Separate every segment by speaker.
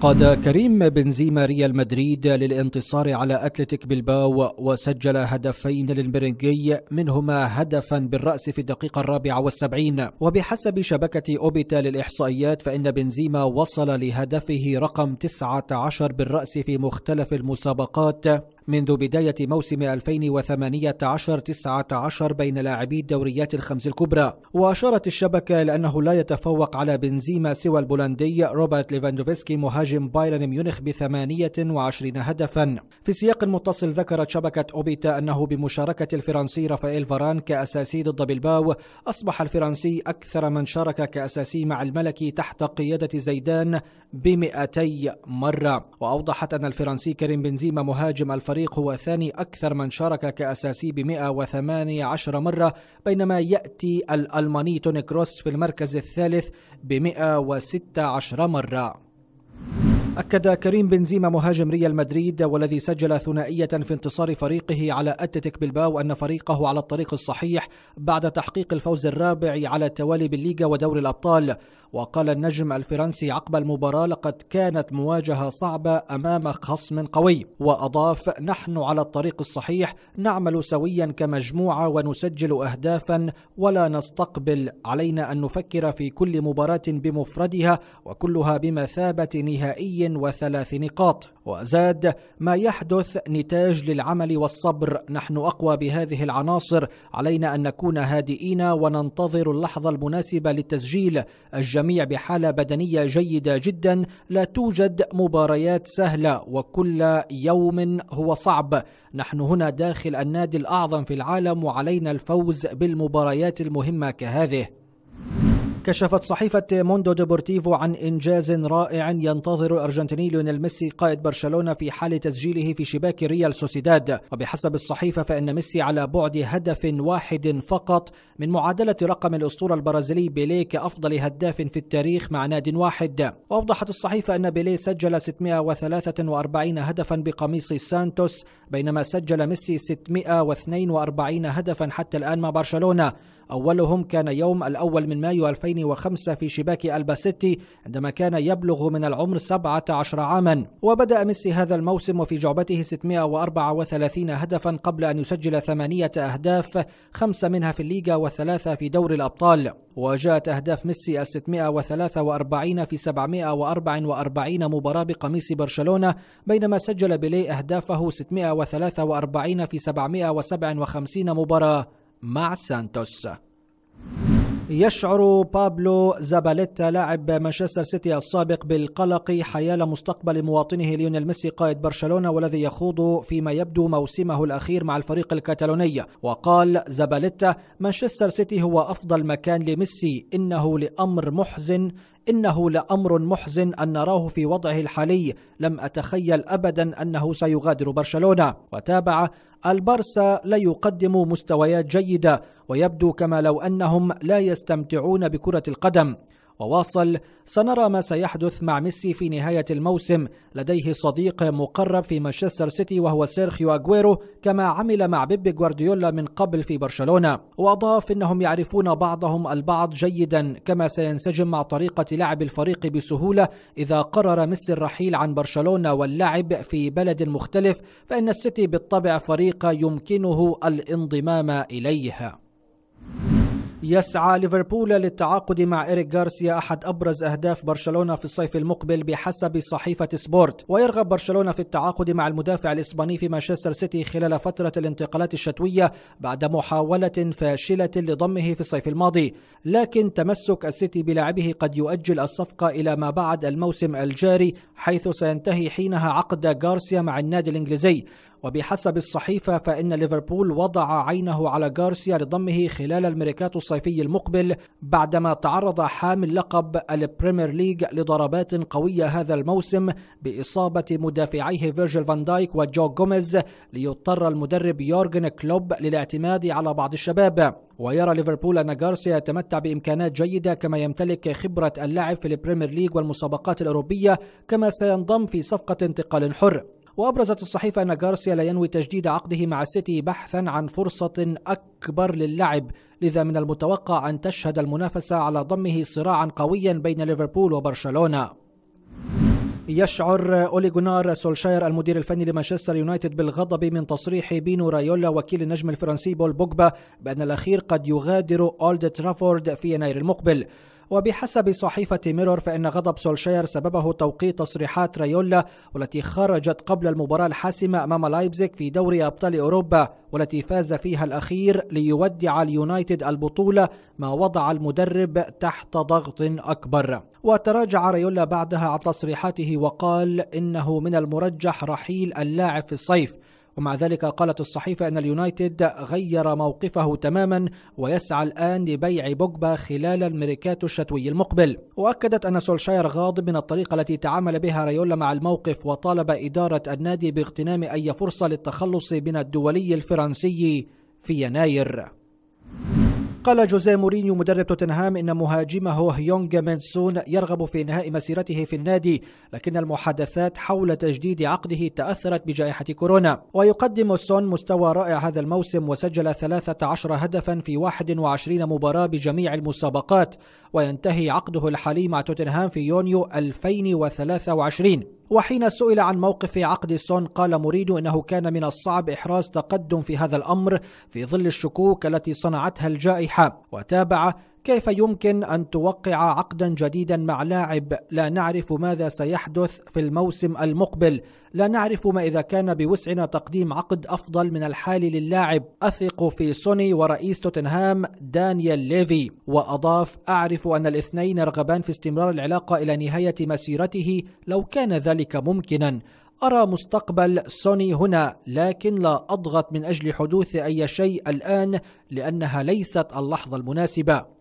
Speaker 1: قاد كريم بنزيما ريال مدريد للانتصار على أتلتيك بلباو وسجل هدفين للمرنجي منهما هدفا بالرأس في الدقيقة الرابعة والسبعين وبحسب شبكة أوبيتا للإحصائيات فإن بنزيما وصل لهدفه رقم 19 بالرأس في مختلف المسابقات منذ بداية موسم 2018-19 بين لاعبي الدوريات الخمس الكبرى وأشارت الشبكة لأنه لا يتفوق على بنزيما سوى البولندي روبرت ليفاندوفسكي مهاجم بايرن ميونخ ب 28 هدفا في سياق متصل ذكرت شبكة أوبيتا أنه بمشاركة الفرنسي رافائيل فاران كأساسي ضد بلباو أصبح الفرنسي أكثر من شارك كأساسي مع الملكي تحت قيادة زيدان ب 200 مرة وأوضحت أن الفرنسي كريم بنزيما مهاجم الفريق الفريق هو ثاني أكثر من شارك كأساسي ب 118 مرة بينما يأتي الألماني توني كروس في المركز الثالث ب 116 مرة أكد كريم بنزيما مهاجم ريال مدريد والذي سجل ثنائية في انتصار فريقه على أتتك بلباو أن فريقه على الطريق الصحيح بعد تحقيق الفوز الرابع على التوالي بالليغا ودور الأبطال وقال النجم الفرنسي عقب المباراة لقد كانت مواجهة صعبة أمام خصم قوي وأضاف نحن على الطريق الصحيح نعمل سويا كمجموعة ونسجل أهدافا ولا نستقبل علينا أن نفكر في كل مباراة بمفردها وكلها بمثابة نهائي وثلاث نقاط وزاد ما يحدث نتاج للعمل والصبر نحن اقوى بهذه العناصر علينا ان نكون هادئين وننتظر اللحظه المناسبه للتسجيل الجميع بحاله بدنيه جيده جدا لا توجد مباريات سهله وكل يوم هو صعب نحن هنا داخل النادي الاعظم في العالم وعلينا الفوز بالمباريات المهمه كهذه كشفت صحيفة موندو ديبورتيفو عن إنجاز رائع ينتظر الأرجنتيني ليونيل ميسي قائد برشلونة في حال تسجيله في شباك ريال سوسيداد وبحسب الصحيفة فإن ميسي على بعد هدف واحد فقط من معادلة رقم الأسطورة البرازيلي بيليه كأفضل هداف في التاريخ مع ناد واحد وأوضحت الصحيفة أن بيليه سجل 643 هدفا بقميص سانتوس بينما سجل ميسي 642 هدفا حتى الآن مع برشلونة أولهم كان يوم الأول من مايو 2005 في شباك الباسيتي عندما كان يبلغ من العمر 17 عاما وبدأ ميسي هذا الموسم وفي جعبته 634 هدفا قبل أن يسجل ثمانية أهداف خمسة منها في الليغا وثلاثة في دور الأبطال وجاءت أهداف ميسي ال 643 في 744 مباراة بقميص برشلونة بينما سجل بيليه أهدافه 643 في 757 مباراة مع سانتوس يشعر بابلو زاباليتا لاعب مانشستر سيتي السابق بالقلق حيال مستقبل مواطنه ليونيل ميسي قائد برشلونة والذي يخوض فيما يبدو موسمه الأخير مع الفريق الكتالوني وقال زاباليتا مانشستر سيتي هو أفضل مكان لميسي إنه لأمر محزن إنه لأمر محزن أن نراه في وضعه الحالي لم أتخيل أبدا أنه سيغادر برشلونة وتابع البارسا لا يقدم مستويات جيدة ويبدو كما لو أنهم لا يستمتعون بكرة القدم وواصل سنرى ما سيحدث مع ميسي في نهاية الموسم لديه صديق مقرب في مانشستر سيتي وهو سيرخيو أجويرو كما عمل مع بيب غوارديولا من قبل في برشلونة وأضاف إنهم يعرفون بعضهم البعض جيدا كما سينسجم مع طريقة لعب الفريق بسهولة إذا قرر ميسي الرحيل عن برشلونة واللعب في بلد مختلف فإن السيتي بالطبع فريق يمكنه الانضمام إليه يسعى ليفربول للتعاقد مع إريك غارسيا أحد أبرز أهداف برشلونة في الصيف المقبل بحسب صحيفة سبورت ويرغب برشلونة في التعاقد مع المدافع الإسباني في مانشستر سيتي خلال فترة الانتقالات الشتوية بعد محاولة فاشلة لضمه في الصيف الماضي لكن تمسك السيتي بلاعبه قد يؤجل الصفقة إلى ما بعد الموسم الجاري حيث سينتهي حينها عقد غارسيا مع النادي الإنجليزي وبحسب الصحيفة فإن ليفربول وضع عينه على غارسيا لضمه خلال المركات الصيفي المقبل بعدما تعرض حامل لقب البريمير ليج لضربات قوية هذا الموسم بإصابة مدافعيه فيرجيل فان دايك وجو جوميز ليضطر المدرب يورجن كلوب للاعتماد على بعض الشباب ويرى ليفربول أن غارسيا يتمتع بإمكانات جيدة كما يمتلك خبرة اللعب في البريمير ليج والمسابقات الأوروبية كما سينضم في صفقة انتقال حر وأبرزت الصحيفة أن غارسيا لا ينوي تجديد عقده مع السيتي بحثا عن فرصة أكبر للعب لذا من المتوقع أن تشهد المنافسة على ضمه صراعا قويا بين ليفربول وبرشلونة يشعر أولي جونار سولشاير المدير الفني لمانشستر يونايتد بالغضب من تصريح بينو رايولا وكيل النجم الفرنسي بول بوجبا بأن الأخير قد يغادر أولد ترافورد في يناير المقبل وبحسب صحيفة ميرور فإن غضب سولشاير سببه توقيت تصريحات رايولا والتي خرجت قبل المباراة الحاسمة أمام لايبزيك في دوري أبطال أوروبا والتي فاز فيها الأخير ليودع اليونايتد البطولة ما وضع المدرب تحت ضغط أكبر وتراجع رايولا بعدها عن تصريحاته وقال إنه من المرجح رحيل اللاعب في الصيف ومع ذلك قالت الصحيفة أن اليونايتد غير موقفه تماما ويسعى الآن لبيع بوجبا خلال الميركاتو الشتوي المقبل وأكدت أن سولشاير غاضب من الطريقة التي تعامل بها ريولا مع الموقف وطالب إدارة النادي باغتنام أي فرصة للتخلص من الدولي الفرنسي في يناير قال جوزيه مورينيو مدرب توتنهام إن مهاجمه هيونغ مينسون يرغب في إنهاء مسيرته في النادي لكن المحادثات حول تجديد عقده تأثرت بجائحة كورونا ويقدم سون مستوى رائع هذا الموسم وسجل 13 هدفا في 21 مباراة بجميع المسابقات وينتهي عقده الحالي مع توتنهام في يونيو 2023 وحين سئل عن موقف عقد سون قال مريد انه كان من الصعب احراز تقدم في هذا الامر في ظل الشكوك التي صنعتها الجائحه وتابع كيف يمكن أن توقع عقدا جديدا مع لاعب لا نعرف ماذا سيحدث في الموسم المقبل لا نعرف ما إذا كان بوسعنا تقديم عقد أفضل من الحال للاعب أثق في سوني ورئيس توتنهام دانيال ليفي وأضاف أعرف أن الاثنين رغبان في استمرار العلاقة إلى نهاية مسيرته لو كان ذلك ممكنا أرى مستقبل سوني هنا لكن لا أضغط من أجل حدوث أي شيء الآن لأنها ليست اللحظة المناسبة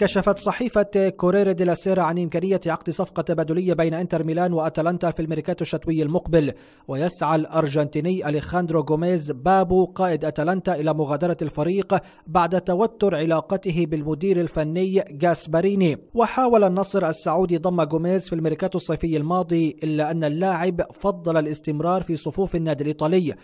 Speaker 1: كشفت صحيفة كوريري دي سيرا عن إمكانية عقد صفقة تبادلية بين إنتر ميلان وأتلانتا في الميركاتو الشتوي المقبل ويسعى الأرجنتيني أليخاندرو جوميز بابو قائد أتلانتا إلى مغادرة الفريق بعد توتر علاقته بالمدير الفني جاسبريني وحاول النصر السعودي ضم جوميز في الميركاتو الصيفي الماضي إلا أن اللاعب فضل الاستمرار في صفوف النادي الإيطالي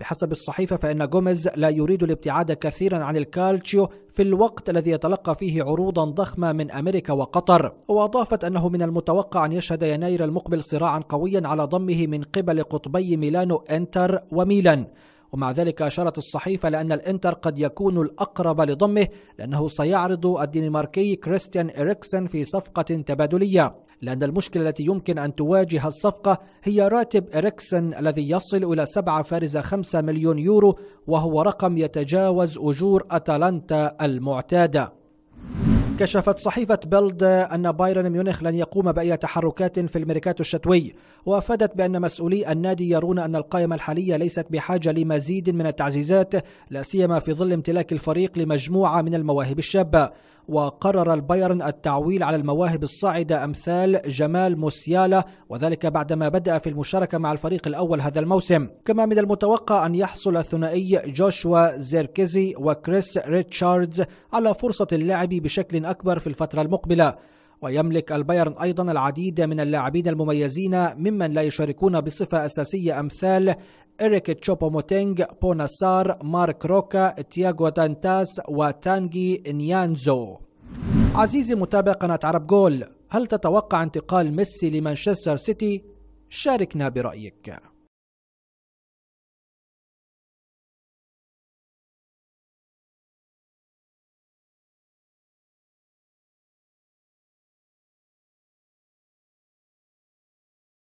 Speaker 1: بحسب الصحيفة فإن جوميز لا يريد الابتعاد كثيرا عن الكالتشيو في الوقت الذي يتلقى فيه عروضا ضخمة من أمريكا وقطر وأضافت أنه من المتوقع أن يشهد يناير المقبل صراعا قويا على ضمه من قبل قطبي ميلانو إنتر وميلان ومع ذلك أشارت الصحيفة لأن الإنتر قد يكون الأقرب لضمه لأنه سيعرض الدنماركي كريستيان إريكسن في صفقة تبادلية لأن المشكلة التي يمكن أن تواجه الصفقة هي راتب إريكسن الذي يصل إلى 7.5 مليون يورو وهو رقم يتجاوز أجور أتلانتا المعتادة كشفت صحيفة بيلد أن بايرن ميونخ لن يقوم بأي تحركات في الميركاتو الشتوي وأفادت بأن مسؤولي النادي يرون أن القائمة الحالية ليست بحاجة لمزيد من التعزيزات لا سيما في ظل امتلاك الفريق لمجموعة من المواهب الشابة وقرر البايرن التعويل على المواهب الصاعدة أمثال جمال موسيالا وذلك بعدما بدأ في المشاركة مع الفريق الأول هذا الموسم كما من المتوقع أن يحصل ثنائي جوشوا زيركيزي وكريس ريتشاردز على فرصة اللعب بشكل أكبر في الفترة المقبلة ويملك البايرن أيضا العديد من اللاعبين المميزين ممن لا يشاركون بصفة أساسية أمثال إريك تشوبوموتينج بوناسار مارك روكا تياغو دانتاس وتانجي نيانزو عزيزي متابع قناة عرب جول هل تتوقع انتقال ميسي لمانشستر سيتي؟ شاركنا برأيك